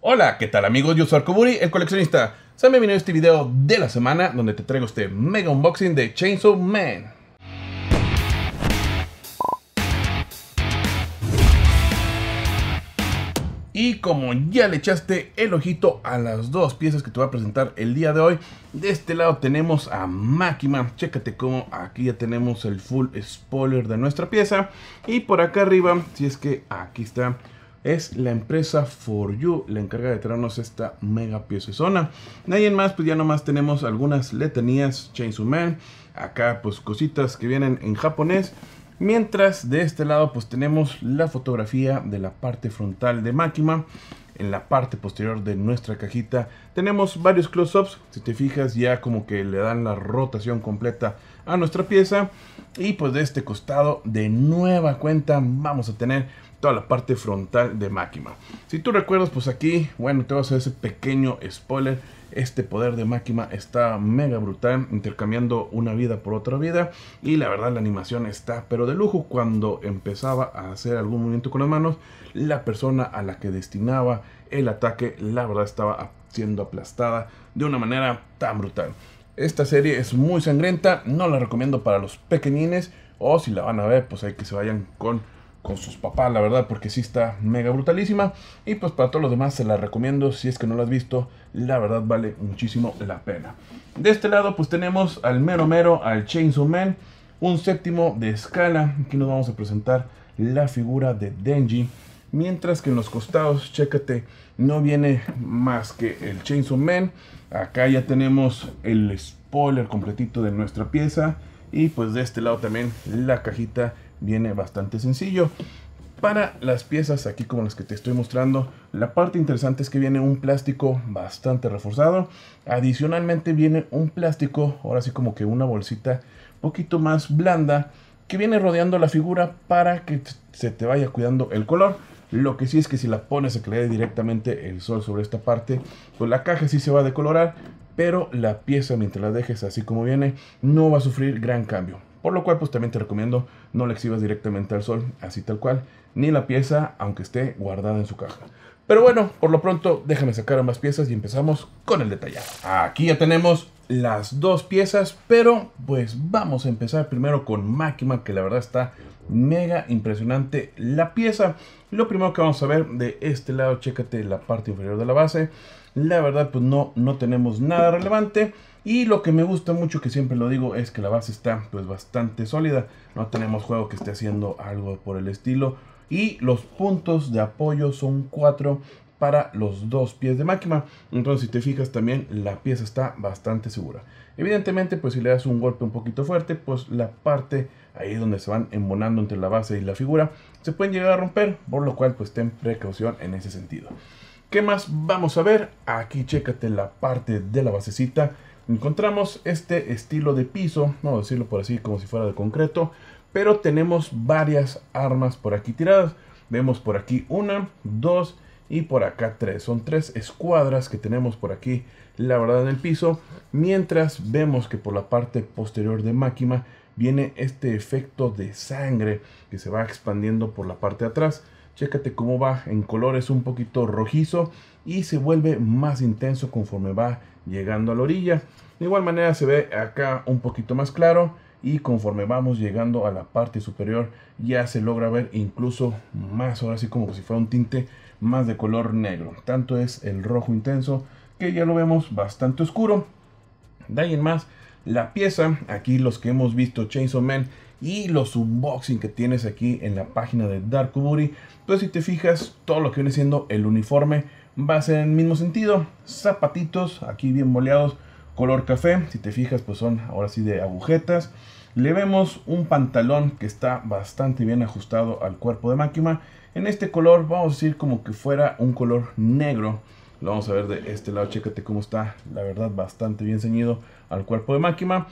Hola, ¿qué tal amigos? Yo soy Buri, el coleccionista. Sean bienvenidos a este video de la semana donde te traigo este mega unboxing de Chainsaw Man. Y como ya le echaste el ojito a las dos piezas que te voy a presentar el día de hoy, de este lado tenemos a Makima. Chécate cómo aquí ya tenemos el full spoiler de nuestra pieza. Y por acá arriba, si es que aquí está es la empresa For You, la encarga de traernos esta mega zona Nadie más, pues ya nomás tenemos algunas letanías Chainsaw Man, acá pues cositas que vienen en japonés. Mientras de este lado pues tenemos la fotografía de la parte frontal de máquina En la parte posterior de nuestra cajita tenemos varios close-ups. Si te fijas ya como que le dan la rotación completa a nuestra pieza. Y pues de este costado de nueva cuenta vamos a tener toda la parte frontal de Máquima. Si tú recuerdas, pues aquí, bueno, te vas a hacer ese pequeño spoiler. Este poder de Máquima está mega brutal, intercambiando una vida por otra vida. Y la verdad, la animación está, pero de lujo, cuando empezaba a hacer algún movimiento con las manos, la persona a la que destinaba el ataque, la verdad, estaba siendo aplastada de una manera tan brutal. Esta serie es muy sangrienta. no la recomiendo para los pequeñines. O si la van a ver, pues hay que se vayan con con sus papás, la verdad, porque sí está mega brutalísima. Y pues para todos los demás se la recomiendo, si es que no la has visto, la verdad vale muchísimo la pena. De este lado pues tenemos al mero mero, al Chainsaw Man, un séptimo de escala. Aquí nos vamos a presentar la figura de Denji. Mientras que en los costados, chécate, no viene más que el Chainsaw Man. Acá ya tenemos el spoiler completito de nuestra pieza. Y pues de este lado también la cajita viene bastante sencillo. Para las piezas aquí como las que te estoy mostrando, la parte interesante es que viene un plástico bastante reforzado. Adicionalmente viene un plástico, ahora sí como que una bolsita poquito más blanda que viene rodeando la figura para que se te vaya cuidando el color. Lo que sí es que si la pones a que le directamente el sol sobre esta parte, pues la caja sí se va a decolorar, pero la pieza mientras la dejes así como viene no va a sufrir gran cambio. Por lo cual pues también te recomiendo no le exhibas directamente al sol, así tal cual, ni la pieza, aunque esté guardada en su caja. Pero bueno, por lo pronto déjame sacar ambas piezas y empezamos con el detallado. Aquí ya tenemos las dos piezas, pero pues vamos a empezar primero con Máquina, que la verdad está mega impresionante la pieza. Lo primero que vamos a ver de este lado, chécate la parte inferior de la base. La verdad pues no, no tenemos nada relevante. Y lo que me gusta mucho, que siempre lo digo, es que la base está pues bastante sólida. No tenemos juego que esté haciendo algo por el estilo. Y los puntos de apoyo son cuatro para los dos pies de máquina. Entonces si te fijas también la pieza está bastante segura. Evidentemente pues si le das un golpe un poquito fuerte pues la parte ahí donde se van embonando entre la base y la figura se pueden llegar a romper por lo cual pues ten precaución en ese sentido. ¿Qué más vamos a ver? Aquí chécate la parte de la basecita Encontramos este estilo de piso, vamos a decirlo por así como si fuera de concreto, pero tenemos varias armas por aquí tiradas. Vemos por aquí una, dos y por acá tres. Son tres escuadras que tenemos por aquí, la verdad, en el piso. Mientras vemos que por la parte posterior de Máquina viene este efecto de sangre que se va expandiendo por la parte de atrás. Chécate cómo va en colores un poquito rojizo y se vuelve más intenso conforme va llegando a la orilla. De igual manera se ve acá un poquito más claro y conforme vamos llegando a la parte superior ya se logra ver incluso más, ahora sí como si fuera un tinte más de color negro. Tanto es el rojo intenso que ya lo vemos bastante oscuro. De en más, la pieza, aquí los que hemos visto Chainsaw Man y los unboxing que tienes aquí en la página de Dark Pues Entonces, si te fijas, todo lo que viene siendo el uniforme va a ser en el mismo sentido. Zapatitos aquí bien boleados, color café. Si te fijas, pues son ahora sí de agujetas. Le vemos un pantalón que está bastante bien ajustado al cuerpo de máquina. En este color, vamos a decir como que fuera un color negro. Lo vamos a ver de este lado, chécate cómo está, la verdad, bastante bien ceñido al cuerpo de máquina.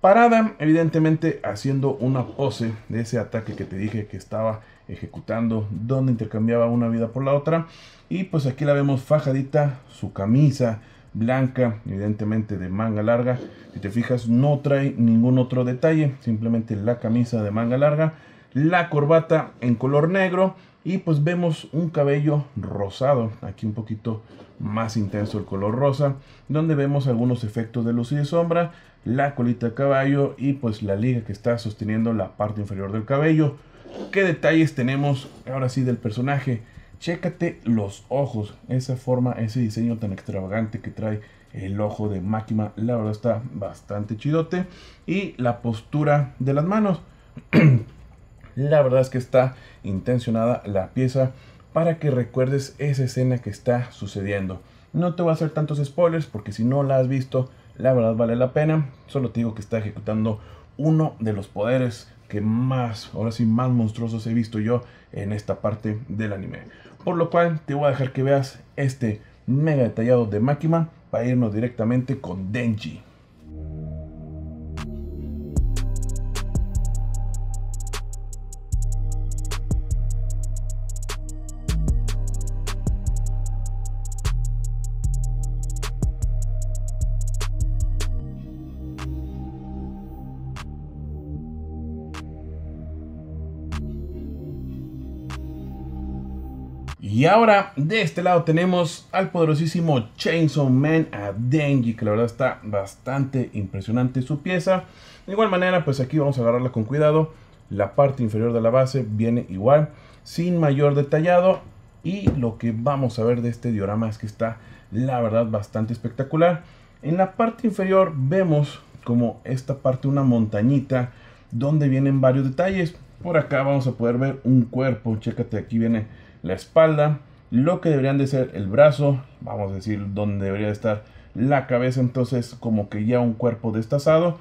Parada, evidentemente haciendo una pose de ese ataque que te dije que estaba ejecutando, donde intercambiaba una vida por la otra. Y pues aquí la vemos fajadita, su camisa blanca, evidentemente de manga larga. Si te fijas, no trae ningún otro detalle, simplemente la camisa de manga larga, la corbata en color negro. Y pues vemos un cabello rosado, aquí un poquito más intenso el color rosa, donde vemos algunos efectos de luz y de sombra, la colita de caballo y pues la liga que está sosteniendo la parte inferior del cabello. ¿Qué detalles tenemos ahora sí del personaje? Chécate los ojos, esa forma, ese diseño tan extravagante que trae el ojo de máquina, la verdad está bastante chidote. Y la postura de las manos, la verdad es que está intencionada la pieza para que recuerdes esa escena que está sucediendo. No te voy a hacer tantos spoilers porque si no la has visto, la verdad vale la pena. Solo te digo que está ejecutando uno de los poderes que más, ahora sí, más monstruosos he visto yo en esta parte del anime. Por lo cual te voy a dejar que veas este mega detallado de Makima para irnos directamente con Denji. Y ahora de este lado tenemos al poderosísimo Chainsaw Man a Denji, que la verdad está bastante impresionante su pieza. De igual manera, pues aquí vamos a agarrarla con cuidado. La parte inferior de la base viene igual, sin mayor detallado. Y lo que vamos a ver de este diorama es que está, la verdad, bastante espectacular. En la parte inferior vemos como esta parte una montañita donde vienen varios detalles. Por acá vamos a poder ver un cuerpo, chécate, aquí viene la espalda, lo que deberían de ser el brazo, vamos a decir donde debería estar la cabeza, entonces como que ya un cuerpo destazado.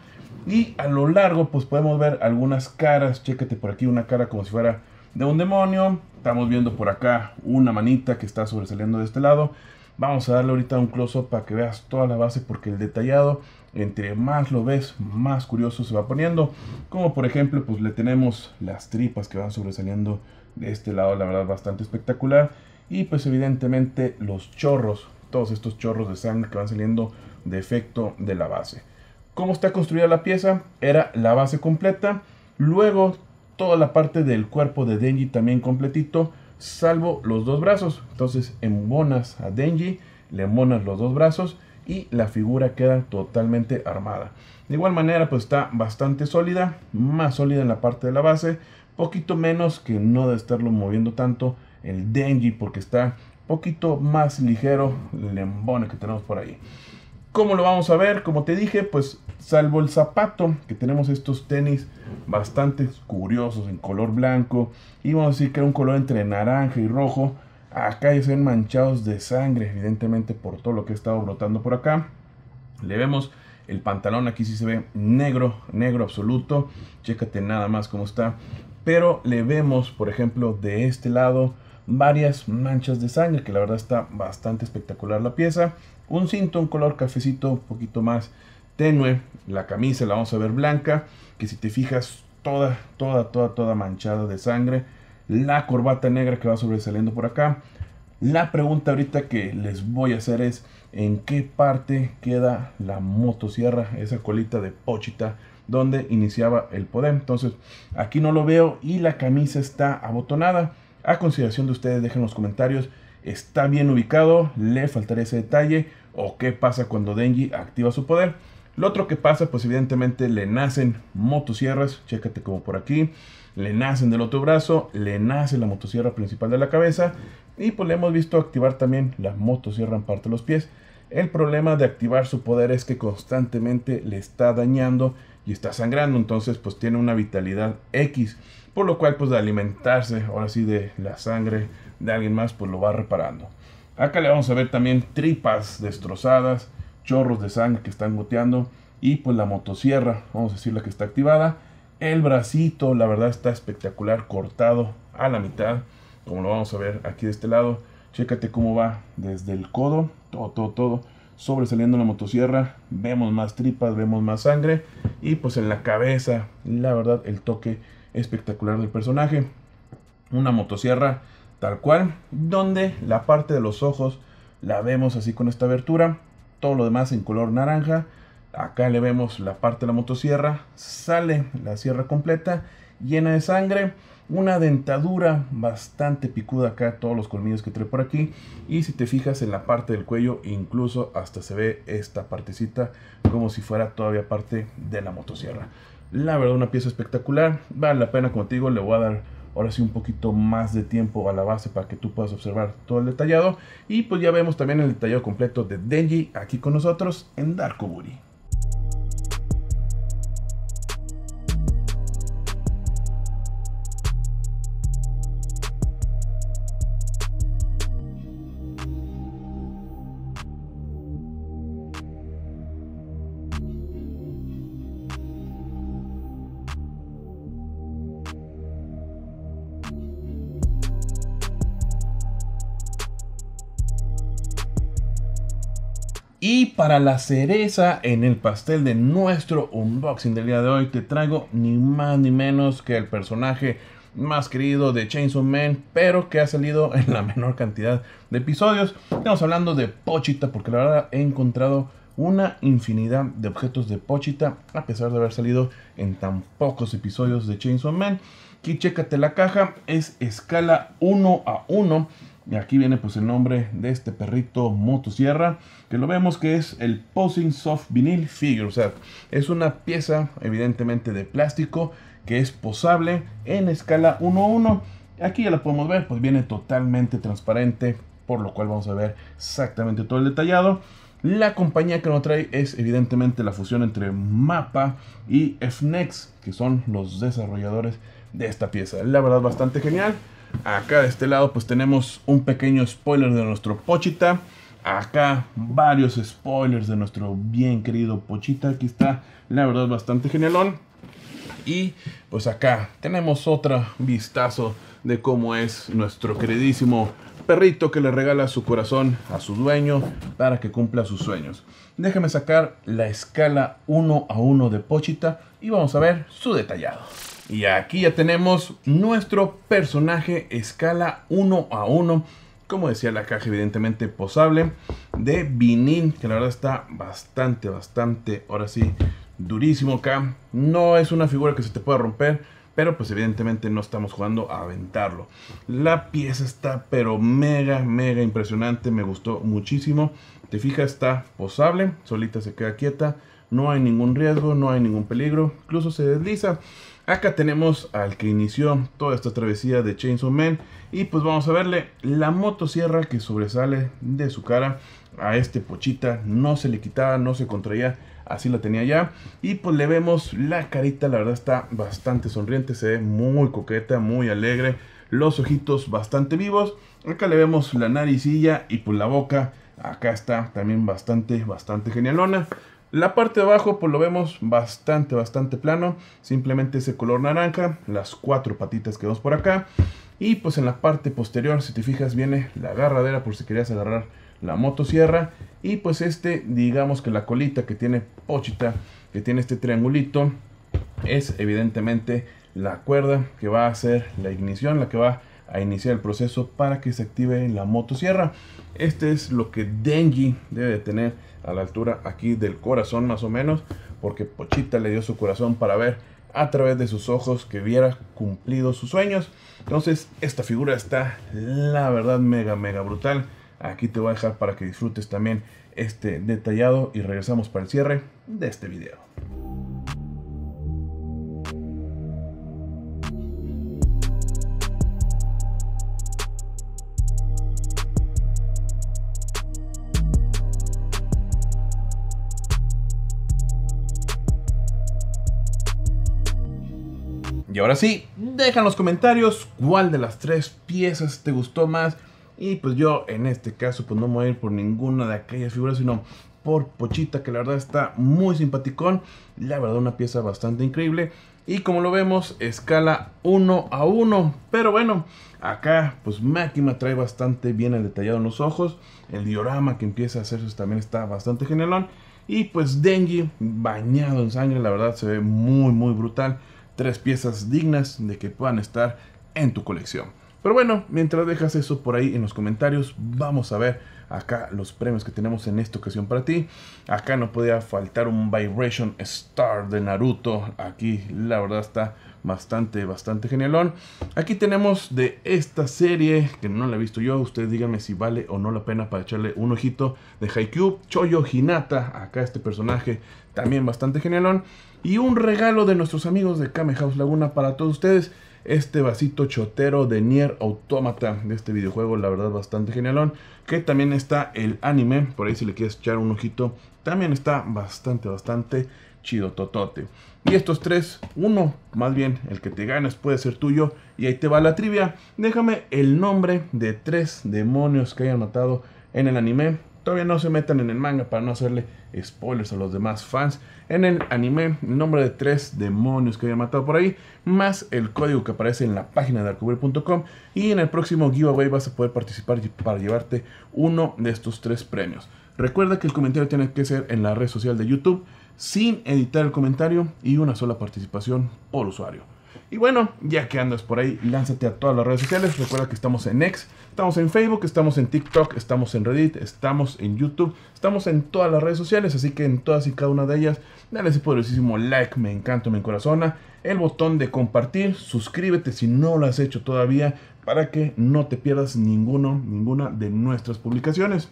Y a lo largo pues podemos ver algunas caras, chequete por aquí una cara como si fuera de un demonio, estamos viendo por acá una manita que está sobresaliendo de este lado. Vamos a darle ahorita un close-up para que veas toda la base porque el detallado, entre más lo ves, más curioso se va poniendo. Como por ejemplo, pues le tenemos las tripas que van sobresaliendo de este lado la verdad bastante espectacular. Y pues evidentemente los chorros, todos estos chorros de sangre que van saliendo de efecto de la base. ¿Cómo está construida la pieza? Era la base completa, luego toda la parte del cuerpo de Denji también completito, salvo los dos brazos. Entonces embonas a Denji, le embonas los dos brazos y la figura queda totalmente armada. De igual manera pues está bastante sólida, más sólida en la parte de la base poquito menos que no de estarlo moviendo tanto el Denji porque está poquito más ligero el embone que tenemos por ahí. ¿Cómo lo vamos a ver? Como te dije, pues salvo el zapato, que tenemos estos tenis bastante curiosos en color blanco, y vamos a decir que era un color entre naranja y rojo, acá ya se ven manchados de sangre, evidentemente por todo lo que ha estado brotando por acá. Le vemos el pantalón, aquí sí se ve negro, negro absoluto, chécate nada más cómo está pero le vemos, por ejemplo, de este lado varias manchas de sangre, que la verdad está bastante espectacular la pieza. Un cinto, un color cafecito un poquito más tenue. La camisa la vamos a ver blanca, que si te fijas, toda, toda, toda, toda manchada de sangre. La corbata negra que va sobresaliendo por acá. La pregunta ahorita que les voy a hacer es, ¿en qué parte queda la motosierra, esa colita de pochita donde iniciaba el poder. Entonces, aquí no lo veo y la camisa está abotonada. A consideración de ustedes, dejen los comentarios. ¿Está bien ubicado? ¿Le faltaría ese detalle? ¿O qué pasa cuando Denji activa su poder? Lo otro que pasa, pues evidentemente le nacen motosierras, chécate como por aquí, le nacen del otro brazo, le nace la motosierra principal de la cabeza y pues le hemos visto activar también la motosierra en parte de los pies. El problema de activar su poder es que constantemente le está dañando y está sangrando, entonces pues tiene una vitalidad X, por lo cual pues de alimentarse ahora sí de la sangre de alguien más pues lo va reparando. Acá le vamos a ver también tripas destrozadas, chorros de sangre que están goteando y pues la motosierra, vamos a decir la que está activada. El bracito, la verdad está espectacular, cortado a la mitad, como lo vamos a ver aquí de este lado. Chécate cómo va desde el codo, todo, todo, todo sobresaliendo la motosierra, vemos más tripas, vemos más sangre y pues en la cabeza, la verdad, el toque espectacular del personaje. Una motosierra tal cual, donde la parte de los ojos la vemos así con esta abertura, todo lo demás en color naranja. Acá le vemos la parte de la motosierra, sale la sierra completa llena de sangre, una dentadura bastante picuda acá, todos los colmillos que trae por aquí. Y si te fijas en la parte del cuello, incluso hasta se ve esta partecita como si fuera todavía parte de la motosierra. La verdad, una pieza espectacular, vale la pena contigo, le voy a dar ahora sí un poquito más de tiempo a la base para que tú puedas observar todo el detallado. Y pues ya vemos también el detallado completo de Denji aquí con nosotros en Darkoburi. Y para la cereza en el pastel de nuestro unboxing del día de hoy, te traigo ni más ni menos que el personaje más querido de Chainsaw Man, pero que ha salido en la menor cantidad de episodios. Estamos hablando de Pochita, porque la verdad he encontrado una infinidad de objetos de Pochita, a pesar de haber salido en tan pocos episodios de Chainsaw Man. Aquí chécate la caja, es escala 1 a 1 y aquí viene pues el nombre de este perrito motosierra, que lo vemos que es el Posing Soft Vinyl Figure. O sea, es una pieza evidentemente de plástico que es posable en escala 1 a 1. Aquí ya la podemos ver, pues viene totalmente transparente, por lo cual vamos a ver exactamente todo el detallado. La compañía que nos trae es evidentemente la fusión entre Mapa y FNEX, que son los desarrolladores de esta pieza. La verdad bastante genial. Acá de este lado pues tenemos un pequeño spoiler de nuestro Pochita. Acá varios spoilers de nuestro bien querido Pochita. Aquí está, la verdad, bastante genialón. Y pues acá tenemos otro vistazo de cómo es nuestro queridísimo perrito que le regala su corazón a su dueño para que cumpla sus sueños. Déjame sacar la escala 1 a 1 de Pochita y vamos a ver su detallado. Y aquí ya tenemos nuestro personaje escala 1 a 1. Como decía la caja, evidentemente posable. De vinil, que la verdad está bastante, bastante, ahora sí, durísimo acá. No es una figura que se te pueda romper. Pero pues evidentemente no estamos jugando a aventarlo. La pieza está pero mega, mega impresionante. Me gustó muchísimo. Te fijas, está posable. Solita se queda quieta. No hay ningún riesgo, no hay ningún peligro. Incluso se desliza. Acá tenemos al que inició toda esta travesía de Chainsaw Man. Y pues vamos a verle la motosierra que sobresale de su cara a este pochita. No se le quitaba, no se contraía. Así la tenía ya. Y pues le vemos la carita, la verdad está bastante sonriente. Se ve muy coqueta, muy alegre. Los ojitos bastante vivos. Acá le vemos la naricilla y pues la boca. Acá está también bastante, bastante genialona. La parte de abajo pues lo vemos bastante, bastante plano. Simplemente ese color naranja, las cuatro patitas que dos por acá. Y pues en la parte posterior, si te fijas, viene la agarradera por si querías agarrar la motosierra. Y pues este, digamos que la colita que tiene pochita, que tiene este triangulito, es evidentemente la cuerda que va a hacer la ignición, la que va a iniciar el proceso para que se active la motosierra. Este es lo que Denji debe tener a la altura aquí del corazón más o menos, porque Pochita le dio su corazón para ver a través de sus ojos que viera cumplido sus sueños. Entonces esta figura está la verdad mega mega brutal. Aquí te voy a dejar para que disfrutes también este detallado y regresamos para el cierre de este video. Y ahora sí, deja los comentarios cuál de las tres piezas te gustó más. Y pues yo en este caso pues no me voy a ir por ninguna de aquellas figuras, sino por Pochita, que la verdad está muy simpaticón. La verdad una pieza bastante increíble. Y como lo vemos, escala 1 a 1. Pero bueno, acá pues me trae bastante bien el detallado en los ojos. El diorama que empieza a hacerse pues, también está bastante genialón. Y pues Dengue bañado en sangre, la verdad se ve muy muy brutal tres piezas dignas de que puedan estar en tu colección. Pero bueno, mientras dejas eso por ahí en los comentarios, vamos a ver Acá los premios que tenemos en esta ocasión para ti. Acá no podía faltar un Vibration Star de Naruto. Aquí la verdad está bastante, bastante genialón. Aquí tenemos de esta serie, que no la he visto yo, ustedes díganme si vale o no la pena para echarle un ojito de Haikyuu, Choyo Hinata, acá este personaje también bastante genialón. Y un regalo de nuestros amigos de Kame House Laguna para todos ustedes este vasito chotero de Nier Automata de este videojuego, la verdad bastante genialón. Que también está el anime, por ahí si le quieres echar un ojito, también está bastante, bastante chido totote. Y estos tres, uno, más bien el que te ganes puede ser tuyo. Y ahí te va la trivia. Déjame el nombre de tres demonios que hayan matado en el anime Todavía no se metan en el manga para no hacerle spoilers a los demás fans. En el anime, el nombre de tres demonios que había matado por ahí, más el código que aparece en la página de darkover.com Y en el próximo giveaway vas a poder participar para llevarte uno de estos tres premios. Recuerda que el comentario tiene que ser en la red social de YouTube, sin editar el comentario y una sola participación por usuario. Y bueno, ya que andas por ahí, lánzate a todas las redes sociales. Recuerda que estamos en X, estamos en Facebook, estamos en TikTok, estamos en Reddit, estamos en YouTube, estamos en todas las redes sociales. Así que en todas y cada una de ellas, dale ese poderosísimo like, me encanta, me encorazona. El botón de compartir, suscríbete si no lo has hecho todavía, para que no te pierdas ninguno, ninguna de nuestras publicaciones.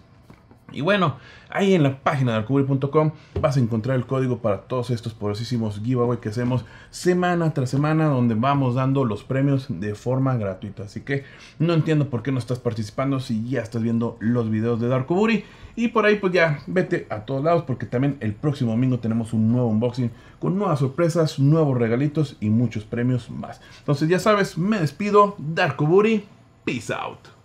Y bueno, ahí en la página de vas a encontrar el código para todos estos poderosísimos giveaway que hacemos semana tras semana, donde vamos dando los premios de forma gratuita. Así que no entiendo por qué no estás participando si ya estás viendo los videos de Darkuburi. Y por ahí, pues ya vete a todos lados, porque también el próximo domingo tenemos un nuevo unboxing con nuevas sorpresas, nuevos regalitos y muchos premios más. Entonces, ya sabes, me despido. Darkuburi, peace out.